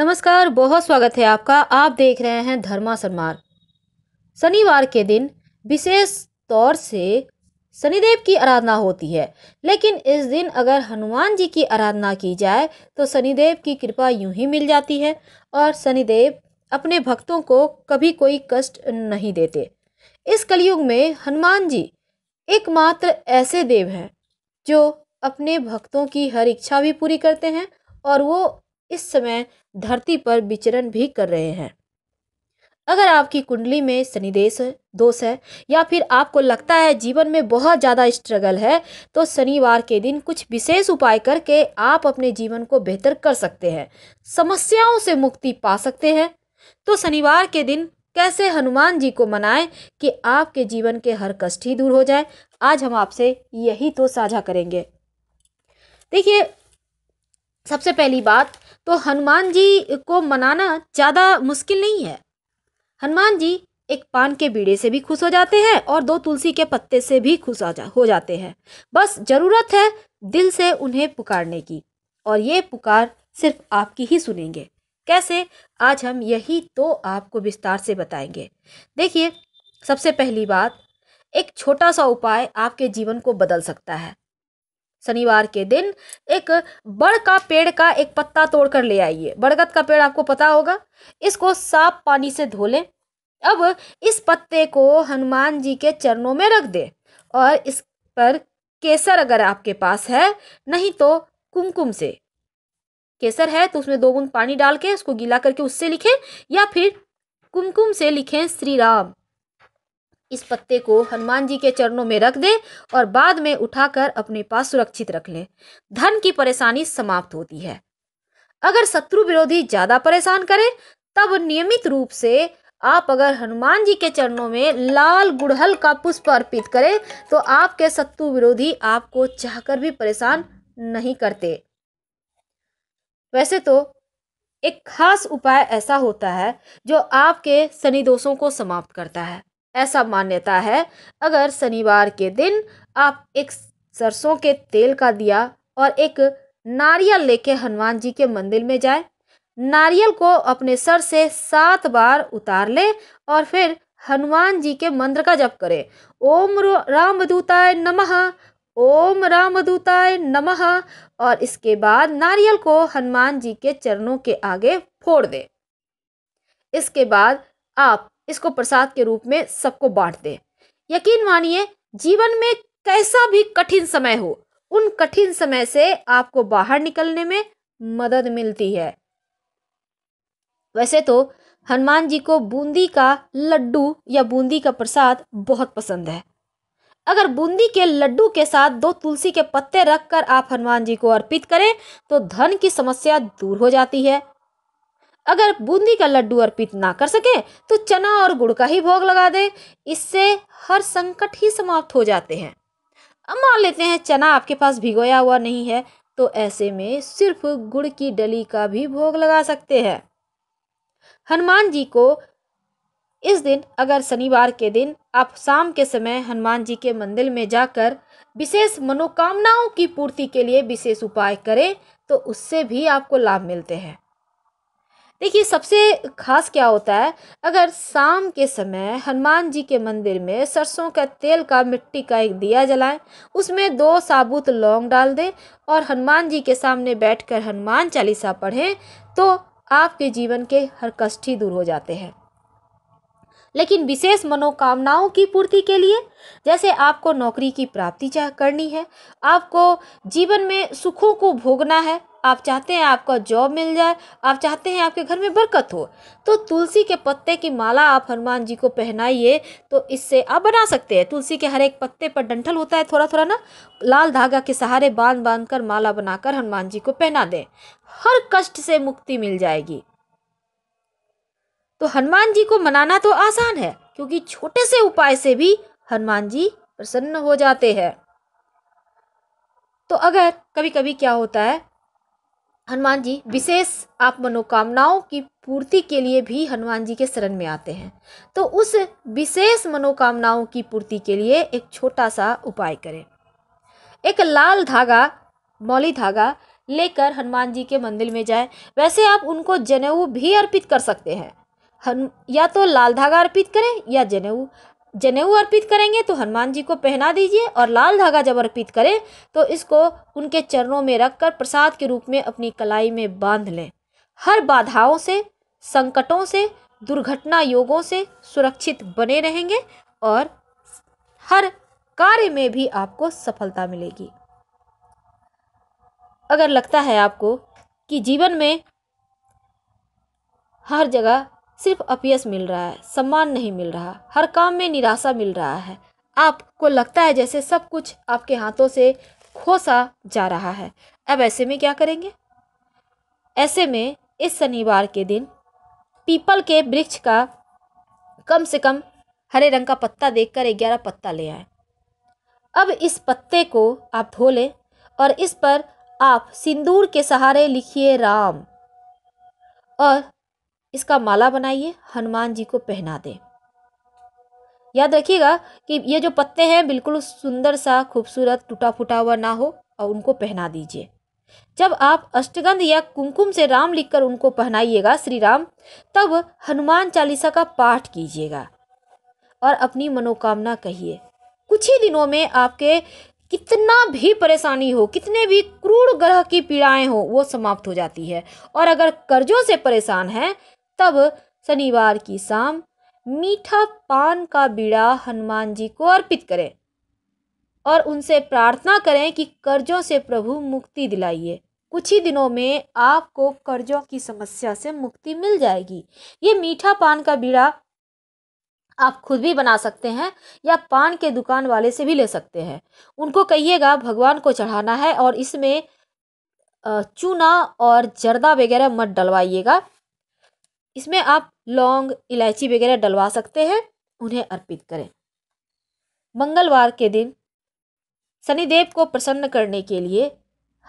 नमस्कार बहुत स्वागत है आपका आप देख रहे हैं धर्मा सन्मार्ग शनिवार के दिन विशेष तौर से शनिदेव की आराधना होती है लेकिन इस दिन अगर हनुमान जी की आराधना की जाए तो शनिदेव की कृपा यूं ही मिल जाती है और शनिदेव अपने भक्तों को कभी कोई कष्ट नहीं देते इस कलयुग में हनुमान जी एकमात्र ऐसे देव हैं जो अपने भक्तों की हर इच्छा भी पूरी करते हैं और वो इस समय धरती पर विचरण भी कर रहे हैं अगर आपकी कुंडली में शनिदेश दोष है या फिर आपको लगता है जीवन में बहुत ज़्यादा स्ट्रगल है तो शनिवार के दिन कुछ विशेष उपाय करके आप अपने जीवन को बेहतर कर सकते हैं समस्याओं से मुक्ति पा सकते हैं तो शनिवार के दिन कैसे हनुमान जी को मनाएं कि आपके जीवन के हर कष्ट ही दूर हो जाए आज हम आपसे यही तो साझा करेंगे देखिए सबसे पहली बात तो हनुमान जी को मनाना ज़्यादा मुश्किल नहीं है हनुमान जी एक पान के बीड़े से भी खुश हो जाते हैं और दो तुलसी के पत्ते से भी खुश जा, हो जाते हैं बस ज़रूरत है दिल से उन्हें पुकारने की और ये पुकार सिर्फ आपकी ही सुनेंगे कैसे आज हम यही तो आपको विस्तार से बताएंगे देखिए सबसे पहली बात एक छोटा सा उपाय आपके जीवन को बदल सकता है शनिवार के दिन एक बड़ का पेड़ का एक पत्ता तोड़कर ले आइए बड़गत का पेड़ आपको पता होगा इसको साफ पानी से धो लें अब इस पत्ते को हनुमान जी के चरणों में रख दें और इस पर केसर अगर आपके पास है नहीं तो कुमकुम से केसर है तो उसमें दो बूंद पानी डाल के उसको गीला करके उससे लिखें या फिर कुमकुम से लिखें श्री राम इस पत्ते को हनुमान जी के चरणों में रख दें और बाद में उठाकर अपने पास सुरक्षित रख लें धन की परेशानी समाप्त होती है अगर शत्रु विरोधी ज़्यादा परेशान करें तब नियमित रूप से आप अगर हनुमान जी के चरणों में लाल गुड़हल का पुष्प अर्पित करें तो आपके शत्रु विरोधी आपको चाहकर भी परेशान नहीं करते वैसे तो एक खास उपाय ऐसा होता है जो आपके शनि दोषों को समाप्त करता है ऐसा मान्यता है अगर शनिवार के दिन आप एक सरसों के तेल का दिया और एक नारियल लेके हनुमान जी के मंदिर में जाए नारियल को अपने सर से सात बार उतार ले और फिर हनुमान जी के मंत्र का जप करें ओम दूताय नमः ओम रामदूताय नमः और इसके बाद नारियल को हनुमान जी के चरणों के आगे फोड़ दें इसके बाद आप इसको प्रसाद के रूप में सबको बांट दे यकीन मानिए जीवन में कैसा भी कठिन समय हो उन कठिन समय से आपको बाहर निकलने में मदद मिलती है वैसे तो हनुमान जी को बूंदी का लड्डू या बूंदी का प्रसाद बहुत पसंद है अगर बूंदी के लड्डू के साथ दो तुलसी के पत्ते रखकर आप हनुमान जी को अर्पित करें तो धन की समस्या दूर हो जाती है अगर बूंदी का लड्डू अर्पित ना कर सके तो चना और गुड़ का ही भोग लगा दे इससे हर संकट ही समाप्त हो जाते हैं अब मान लेते हैं चना आपके पास भिगोया हुआ नहीं है तो ऐसे में सिर्फ गुड़ की डली का भी भोग लगा सकते हैं हनुमान जी को इस दिन अगर शनिवार के दिन आप शाम के समय हनुमान जी के मंदिर में जाकर विशेष मनोकामनाओं की पूर्ति के लिए विशेष उपाय करें तो उससे भी आपको लाभ मिलते हैं देखिए सबसे खास क्या होता है अगर शाम के समय हनुमान जी के मंदिर में सरसों का तेल का मिट्टी का एक दिया जलाएं उसमें दो साबुत लौंग डाल दें और हनुमान जी के सामने बैठकर हनुमान चालीसा पढ़ें तो आपके जीवन के हर कष्ट ही दूर हो जाते हैं लेकिन विशेष मनोकामनाओं की पूर्ति के लिए जैसे आपको नौकरी की प्राप्ति चाह करनी है आपको जीवन में सुखों को भोगना है आप चाहते हैं आपका जॉब मिल जाए आप चाहते हैं आपके घर में बरकत हो तो तुलसी के पत्ते की माला आप हनुमान जी को पहनाइए तो इससे आप बना सकते हैं तुलसी के हर एक पत्ते पर डंठल होता है थोड़ा थोड़ा ना लाल धागा के सहारे बांध बांध कर माला बनाकर हनुमान जी को पहना दें हर कष्ट से मुक्ति मिल जाएगी तो हनुमान जी को मनाना तो आसान है क्योंकि छोटे से उपाय से भी हनुमान जी प्रसन्न हो जाते हैं तो अगर कभी कभी क्या होता है हनुमान जी विशेष आप मनोकामनाओं की पूर्ति के लिए भी हनुमान जी के शरण में आते हैं तो उस विशेष मनोकामनाओं की पूर्ति के लिए एक छोटा सा उपाय करें एक लाल धागा मौली धागा लेकर हनुमान जी के मंदिर में जाएं वैसे आप उनको जनेऊ भी अर्पित कर सकते हैं हन या तो लाल धागा अर्पित करें या जनेऊ जनेऊ अर्पित करेंगे तो हनुमान जी को पहना दीजिए और लाल धागा जब अर्पित करें तो इसको उनके चरणों में रखकर प्रसाद के रूप में अपनी कलाई में बांध लें हर बाधाओं से संकटों से दुर्घटना योगों से सुरक्षित बने रहेंगे और हर कार्य में भी आपको सफलता मिलेगी अगर लगता है आपको कि जीवन में हर जगह सिर्फ अपयस मिल रहा है सम्मान नहीं मिल रहा हर काम में निराशा मिल रहा है आपको लगता है जैसे सब कुछ आपके हाथों से खोसा जा रहा है अब ऐसे में क्या करेंगे ऐसे में इस शनिवार के दिन पीपल के वृक्ष का कम से कम हरे रंग का पत्ता देखकर ग्यारह पत्ता ले आए अब इस पत्ते को आप धो लें और इस पर आप सिंदूर के सहारे लिखिए राम और इसका माला बनाइए हनुमान जी को पहना दें याद रखिएगा कि ये जो पत्ते हैं बिल्कुल सुंदर सा खूबसूरत टूटा फूटा हुआ ना हो और उनको पहना दीजिए जब आप अष्टगंध या कुमकुम से राम लिखकर उनको पहनाइएगा श्री राम तब हनुमान चालीसा का पाठ कीजिएगा और अपनी मनोकामना कहिए कुछ ही दिनों में आपके कितना भी परेशानी हो कितने भी क्रूर ग्रह की पीड़ाएं हो वो समाप्त हो जाती है और अगर कर्जों से परेशान हैं तब शनिवार की शाम मीठा पान का बीड़ा हनुमान जी को अर्पित करें और उनसे प्रार्थना करें कि कर्जों से प्रभु मुक्ति दिलाइए कुछ ही दिनों में आपको कर्जों की समस्या से मुक्ति मिल जाएगी ये मीठा पान का बीड़ा आप खुद भी बना सकते हैं या पान के दुकान वाले से भी ले सकते हैं उनको कहिएगा भगवान को चढ़ाना है और इसमें चूना और जर्दा वगैरह मत डलवाइएगा इसमें आप लौंग इलायची वगैरह डलवा सकते हैं उन्हें अर्पित करें मंगलवार के दिन शनिदेव को प्रसन्न करने के लिए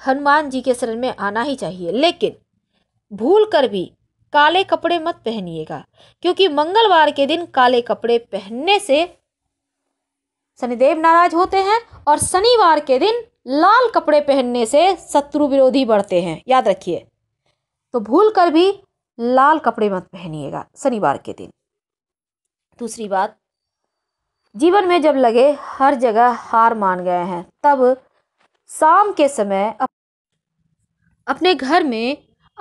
हनुमान जी के शरण में आना ही चाहिए लेकिन भूल कर भी काले कपड़े मत पहनिएगा क्योंकि मंगलवार के दिन काले कपड़े पहनने से शनिदेव नाराज होते हैं और शनिवार के दिन लाल कपड़े पहनने से शत्रु विरोधी बढ़ते हैं याद रखिए तो भूल कर भी लाल कपड़े मत पहनिएगा शनिवार के दिन दूसरी बात जीवन में जब लगे हर जगह हार मान गए हैं तब शाम के समय अपने घर में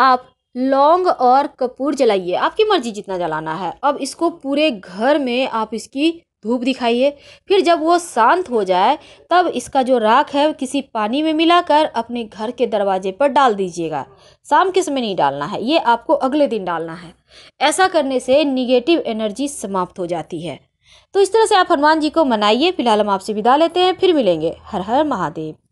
आप लौंग और कपूर जलाइए आपकी मर्जी जितना जलाना है अब इसको पूरे घर में आप इसकी धूप दिखाइए फिर जब वो शांत हो जाए तब इसका जो राख है किसी पानी में मिलाकर अपने घर के दरवाजे पर डाल दीजिएगा शाम के समय नहीं डालना है ये आपको अगले दिन डालना है ऐसा करने से निगेटिव एनर्जी समाप्त हो जाती है तो इस तरह से आप हनुमान जी को मनाइए फिलहाल हम आपसे विदा लेते हैं फिर मिलेंगे हर हर महादेव